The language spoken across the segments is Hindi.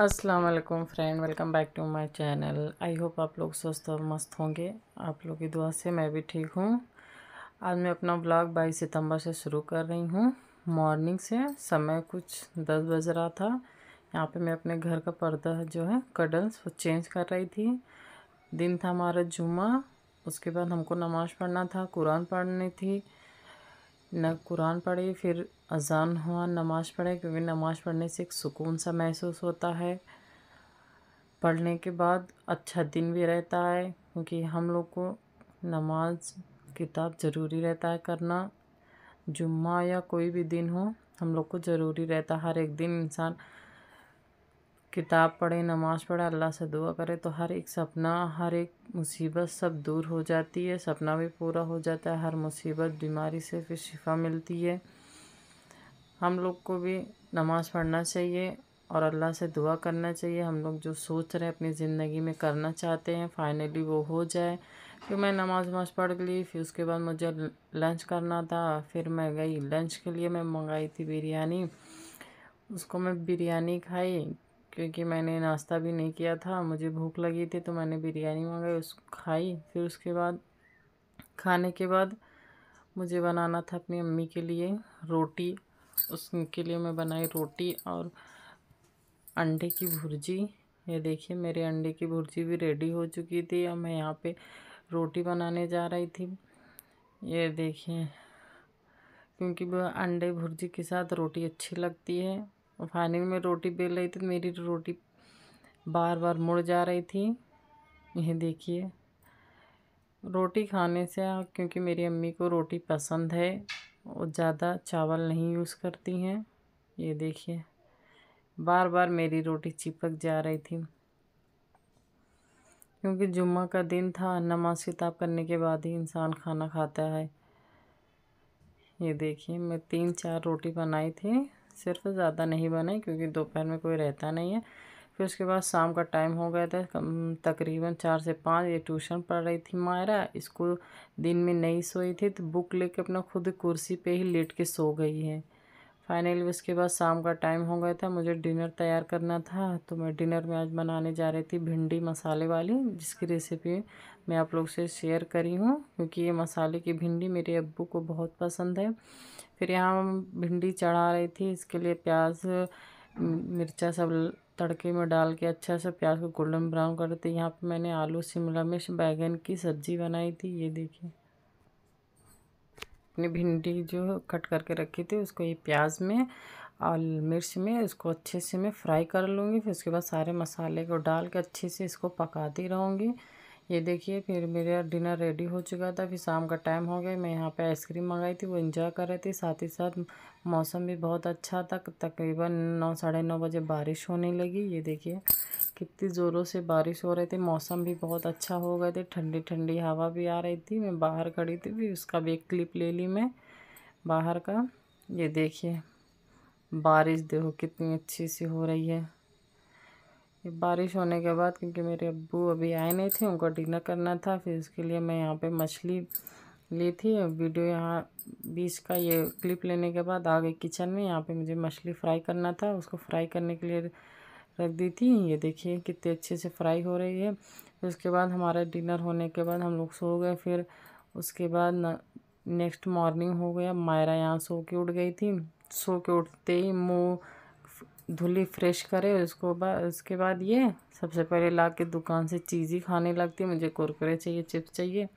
अस्सलाम वालेकुम friend welcome back to my channel I hope आप लोग स्वस्थ और मस्त होंगे आप लोग की दुआ से मैं भी ठीक हूँ आज मैं अपना ब्लॉग 22 सितंबर से शुरू कर रही हूँ मॉर्निंग से समय कुछ दस बज रहा था यहाँ पे मैं अपने घर का पर्दा जो है कडल्स वो चेंज कर रही थी दिन था हमारा जुमा उसके बाद हमको नमाज़ पढ़ना था कुरान पढ़नी थी न कुरान पढ़े फिर अज़ान हुआ नमाज़ पढ़े क्योंकि नमाज़ पढ़ने से एक सुकून सा महसूस होता है पढ़ने के बाद अच्छा दिन भी रहता है क्योंकि हम लोग को नमाज किताब ज़रूरी रहता है करना जुम्मा या कोई भी दिन हो हम लोग को ज़रूरी रहता है हर एक दिन इंसान किताब पढ़े नमाज़ पढ़े अल्लाह से दुआ करे तो हर एक सपना हर एक मुसीबत सब दूर हो जाती है सपना भी पूरा हो जाता है हर मुसीबत बीमारी से फिर शिफा मिलती है हम लोग को भी नमाज़ पढ़ना चाहिए और अल्लाह से दुआ करना चाहिए हम लोग जो सोच रहे हैं अपनी ज़िंदगी में करना चाहते हैं फाइनली वो हो जाए फिर मैं नमाज़ वमाज़ पढ़ ली फिर उसके बाद मुझे लंच करना था फिर मैं गई लंच के लिए मैं मंगाई थी बिरयानी उसको मैं बिरयानी खाई क्योंकि मैंने नाश्ता भी नहीं किया था मुझे भूख लगी थी तो मैंने बिरयानी मंगाई उस खाई फिर उसके बाद खाने के बाद मुझे बनाना था अपनी अम्मी के लिए रोटी उसके लिए मैं बनाई रोटी और अंडे की भुर्जी ये देखिए मेरे अंडे की भुर्जी भी रेडी हो चुकी थी और मैं यहाँ पे रोटी बनाने जा रही थी ये देखिए क्योंकि अंडे भुर्जी के साथ रोटी अच्छी लगती है और फाइनल में रोटी बेल रही थी तो मेरी रोटी बार बार मुड़ जा रही थी यह देखिए रोटी खाने से क्योंकि मेरी अम्मी को रोटी पसंद है और ज़्यादा चावल नहीं यूज़ करती हैं ये देखिए बार बार मेरी रोटी चिपक जा रही थी क्योंकि जुम्मा का दिन था नमाज किताब करने के बाद ही इंसान खाना खाता है ये देखिए मैं तीन चार रोटी बनाई थी सिर्फ ज़्यादा नहीं बने क्योंकि दोपहर में कोई रहता नहीं है फिर उसके बाद शाम का टाइम हो गया था तकरीबन चार से पाँच ये ट्यूशन पढ़ रही थी मायरा इसको दिन में नहीं सोई थी तो बुक लेके अपना खुद कुर्सी पे ही लेट के सो गई है फाइनली उसके बाद शाम का टाइम हो गया था मुझे डिनर तैयार करना था तो मैं डिनर में आज बनाने जा रही थी भिंडी मसाले वाली जिसकी रेसिपी मैं आप लोग से शेयर करी हूँ क्योंकि ये मसाले की भिंडी मेरे अब्बू को बहुत पसंद है फिर यहाँ भिंडी चढ़ा रही थी इसके लिए प्याज मिर्चा सब तड़के में डाल के अच्छा सा प्याज को गोल्डन ब्राउन कर देते यहाँ पे मैंने आलू शिमला मिर्च बैगन की सब्जी बनाई थी ये देखिए अपनी भिंडी जो कट करके रखी थी उसको ये प्याज में और मिर्च में इसको अच्छे से मैं फ्राई कर लूँगी फिर उसके बाद सारे मसाले को डाल के अच्छे से इसको पकाती रहूँगी ये देखिए फिर मेरा डिनर रेडी हो चुका था फिर शाम का टाइम हो गया मैं यहाँ पे आइसक्रीम मंगाई थी वो इन्जॉय कर रहे थे साथ ही साथ मौसम भी बहुत अच्छा था तकरीबन नौ साढ़े नौ बजे बारिश होने लगी ये देखिए कितनी ज़ोरों से बारिश हो रही थी मौसम भी बहुत अच्छा हो गए थे ठंडी ठंडी हवा भी आ रही थी मैं बाहर खड़ी थी फिर उसका भी एक क्लिप ले ली मैं बाहर का ये देखिए बारिश देखो कितनी अच्छी सी हो रही है ये बारिश होने के बाद क्योंकि मेरे अब्बू अभी आए नहीं थे उनको डिनर करना था फिर उसके लिए मैं यहाँ पे मछली ली थी वीडियो यहाँ बीच का ये क्लिप लेने के बाद आ गई किचन में यहाँ पे मुझे मछली फ्राई करना था उसको फ्राई करने के लिए रख दी थी ये देखिए कितने अच्छे से फ्राई हो रही है फिर उसके बाद हमारा डिनर होने के बाद हम लोग सो गए फिर उसके बाद नेक्स्ट मॉर्निंग हो गया मायरा यहाँ सो के उठ गई थी सो के उठते ही मुँह धुली फ्रेश करे उसको बाद उसके बाद ये सबसे पहले ला के दुकान से चीज़ ही खाने लगती मुझे कुरकुरे चाहिए चिप्स चाहिए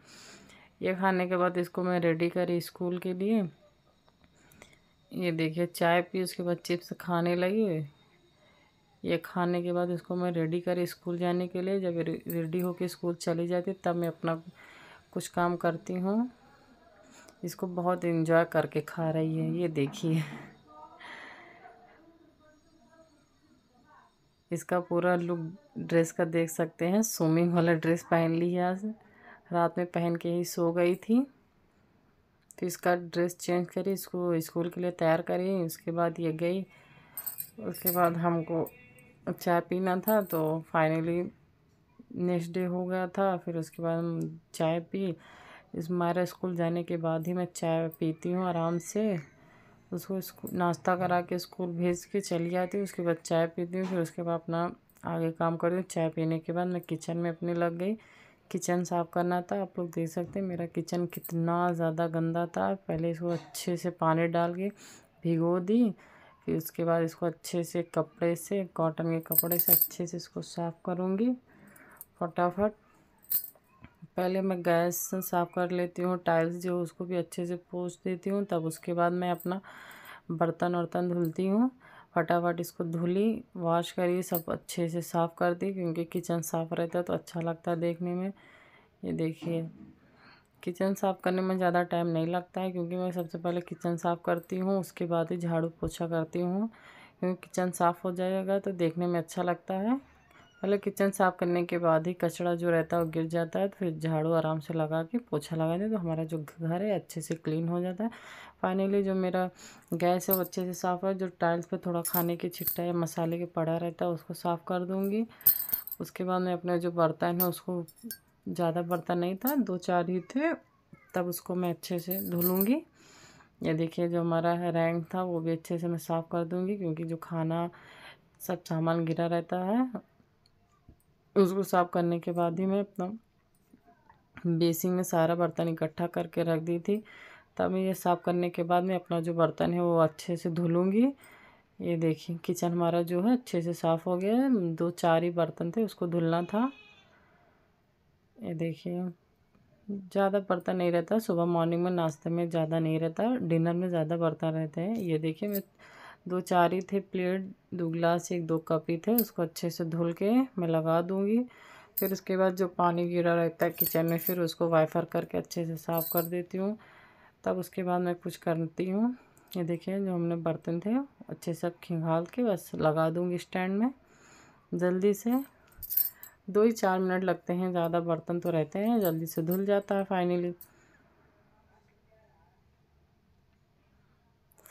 ये खाने के बाद इसको मैं रेडी करी स्कूल के लिए ये देखिए चाय पी उसके बाद चिप्स खाने लगी ये खाने के बाद इसको मैं रेडी करी स्कूल जाने के लिए जब रेडी होके स्कूल चली जाती तब मैं अपना कुछ काम करती हूँ इसको बहुत इन्जॉय करके खा रही है ये देखिए इसका पूरा लुक ड्रेस का देख सकते हैं स्विमिंग वाला ड्रेस पहन ली है रात में पहन के ही सो गई थी तो इसका ड्रेस चेंज करी इसको स्कूल के लिए तैयार करी उसके बाद ये गई उसके बाद हमको चाय पीना था तो फाइनली नेक्स्ट डे हो गया था फिर उसके बाद हम चाय पी इस हमारा स्कूल जाने के बाद ही मैं चाय पीती हूँ आराम से उसको नाश्ता करा के स्कूल भेज के चली आती हूँ उसके बाद चाय पीती हूँ फिर उसके बाद अपना आगे काम करती हूँ चाय पीने के बाद मैं किचन में अपने लग गई किचन साफ़ करना था आप लोग देख सकते हैं मेरा किचन कितना ज़्यादा गंदा था पहले इसको अच्छे से पानी डाल के भिगो दी फिर उसके बाद इसको अच्छे से कपड़े से कॉटन के कपड़े से अच्छे से इसको साफ़ करूँगी फटाफट पहले मैं गैस साफ़ कर लेती हूँ टाइल्स जो उसको भी अच्छे से पोछ देती हूँ तब उसके बाद मैं अपना बर्तन वर्तन धुलती हूँ फटाफट इसको धुली वॉश करी सब अच्छे से साफ़ कर दी क्योंकि किचन साफ़ रहता है तो अच्छा लगता है देखने में ये देखिए किचन साफ़ करने में ज़्यादा टाइम नहीं लगता है क्योंकि मैं सबसे पहले किचन साफ़ करती हूँ उसके बाद ही झाड़ू पोछा करती हूँ क्योंकि किचन साफ़ हो जाएगा तो देखने में अच्छा लगता है पहले मतलब किचन साफ़ करने के बाद ही कचरा जो रहता है वो गिर जाता है तो फिर झाड़ू आराम से लगा के पोछा लगा दें तो हमारा जो घर है अच्छे से क्लीन हो जाता है फाइनली जो मेरा गैस है वो अच्छे से साफ़ है जो टाइल्स पे थोड़ा खाने के छिट्टा या मसाले के पड़ा रहता है उसको साफ़ कर दूँगी उसके बाद मैं अपने जो बर्तन है उसको ज़्यादा बर्तन नहीं था दो चार ही थे तब उसको मैं अच्छे से धुलूँगी ये देखिए जो हमारा रैंक था वो भी अच्छे से मैं साफ़ कर दूँगी क्योंकि जो खाना सब सामान गिरा रहता है उसको साफ़ करने के बाद ही मैं अपना बेसिन में सारा बर्तन इकट्ठा करके रख दी थी तब ये साफ़ करने के बाद मैं अपना जो बर्तन है वो अच्छे से धुलूँगी ये देखिए किचन हमारा जो है अच्छे से साफ़ हो गया दो चार ही बर्तन थे उसको धुलना था ये देखिए ज़्यादा बर्तन नहीं रहता सुबह मॉर्निंग में नाश्ते में ज़्यादा नहीं रहता डिनर में ज़्यादा बर्तन रहते हैं ये देखिए मैं दो चार ही थे प्लेट दो गिलास एक दो कप ही थे उसको अच्छे से धुल के मैं लगा दूँगी फिर उसके बाद जो पानी गिरा रहता है किचन में फिर उसको वाइफर करके अच्छे से साफ़ कर देती हूँ तब उसके बाद मैं कुछ करती हूँ ये देखिए जो हमने बर्तन थे अच्छे से खिंगाल के बस लगा दूँगी स्टैंड में जल्दी से दो ही चार मिनट लगते हैं ज़्यादा बर्तन तो रहते हैं जल्दी से धुल जाता है फाइनली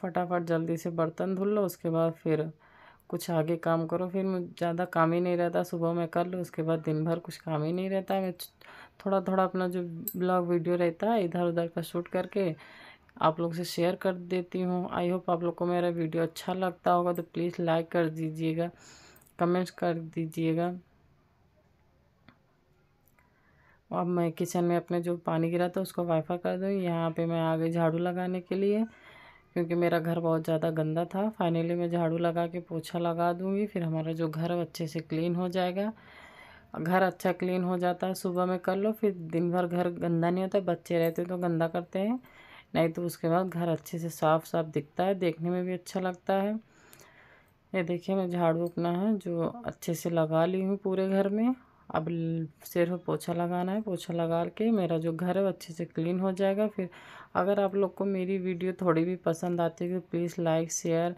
फटाफट जल्दी से बर्तन धुल लो उसके बाद फिर कुछ आगे काम करो फिर ज़्यादा काम ही नहीं रहता सुबह में कर लो उसके बाद दिन भर कुछ काम ही नहीं रहता मैं थोड़ा थोड़ा अपना जो ब्लॉग वीडियो रहता है इधर उधर का शूट करके आप लोग से शेयर कर देती हूँ आई होप आप लोग को मेरा वीडियो अच्छा लगता होगा तो प्लीज़ लाइक कर दीजिएगा कमेंट्स कर दीजिएगा अब मैं किचन में अपने जो पानी गिरा था उसको वाइफा कर दूँ यहाँ पे मैं आ गई झाड़ू लगाने के लिए क्योंकि मेरा घर बहुत ज़्यादा गंदा था फाइनली मैं झाड़ू लगा के पोछा लगा दूँगी फिर हमारा जो घर अच्छे से क्लीन हो जाएगा घर अच्छा क्लीन हो जाता है सुबह में कर लो फिर दिन भर घर गंदा नहीं होता बच्चे रहते तो गंदा करते हैं नहीं तो उसके बाद घर अच्छे से साफ साफ दिखता है देखने में भी अच्छा लगता है ये देखिए मैं झाड़ू अपना है जो अच्छे से लगा ली हूँ पूरे घर में अब सिर्फ पोछा लगाना है पोछा लगा के मेरा जो घर है वो अच्छे से क्लीन हो जाएगा फिर अगर आप लोग को मेरी वीडियो थोड़ी भी पसंद आती है तो प्लीज़ लाइक शेयर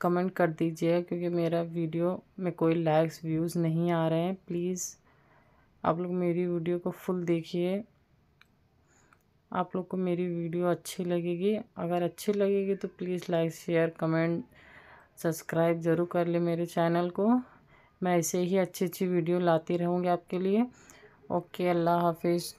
कमेंट कर दीजिए क्योंकि मेरा वीडियो में कोई लाइक्स व्यूज़ नहीं आ रहे हैं प्लीज़ आप लोग मेरी वीडियो को फुल देखिए आप लोग को मेरी वीडियो अच्छी लगेगी अगर अच्छी लगेगी तो please like share comment subscribe ज़रूर कर ले मेरे चैनल को मैं ऐसे ही अच्छी अच्छी वीडियो लाती रहूँगी आपके लिए ओके अल्लाह हाफिज़